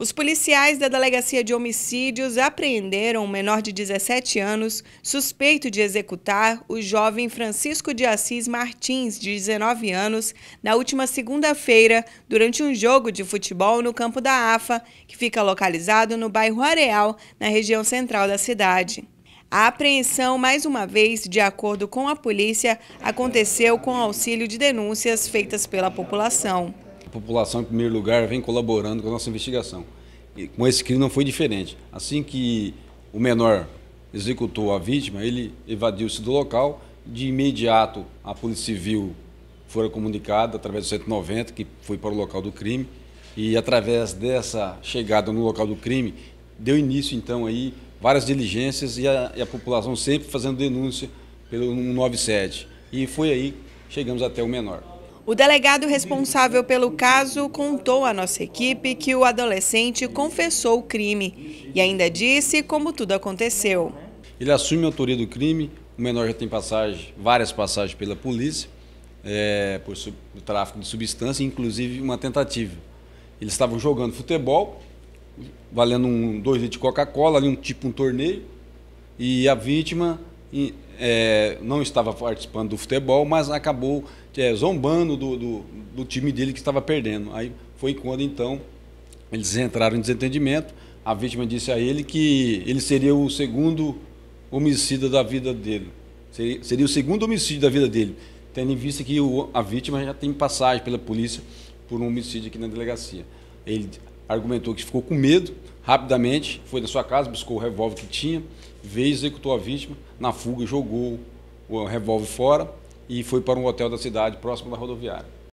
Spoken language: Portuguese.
Os policiais da Delegacia de Homicídios apreenderam um menor de 17 anos, suspeito de executar o jovem Francisco de Assis Martins, de 19 anos, na última segunda-feira, durante um jogo de futebol no campo da AFA, que fica localizado no bairro Areal, na região central da cidade. A apreensão, mais uma vez, de acordo com a polícia, aconteceu com auxílio de denúncias feitas pela população a população, em primeiro lugar, vem colaborando com a nossa investigação. E com esse crime não foi diferente. Assim que o menor executou a vítima, ele evadiu-se do local. De imediato, a Polícia Civil foi comunicada através do 190, que foi para o local do crime. E através dessa chegada no local do crime, deu início, então, aí várias diligências e a, e a população sempre fazendo denúncia pelo 197. E foi aí que chegamos até o menor. O delegado responsável pelo caso contou à nossa equipe que o adolescente confessou o crime e ainda disse como tudo aconteceu. Ele assume a autoria do crime, o menor já tem passagem, várias passagens pela polícia, é, por sub, tráfico de substância, inclusive uma tentativa. Eles estavam jogando futebol, valendo um, dois litros de Coca-Cola, ali um tipo um torneio, e a vítima é, não estava participando do futebol, mas acabou é, zombando do, do, do, time dele que estava perdendo. Aí foi quando então eles entraram em desentendimento. A vítima disse a ele que ele seria o segundo homicida da vida dele. Seria, seria o segundo homicídio da vida dele, tendo em vista que o, a vítima já tem passagem pela polícia por um homicídio aqui na delegacia. Ele argumentou que ficou com medo, Rapidamente foi na sua casa, buscou o revólver que tinha, veio, executou a vítima, na fuga jogou o revólver fora e foi para um hotel da cidade próximo da rodoviária.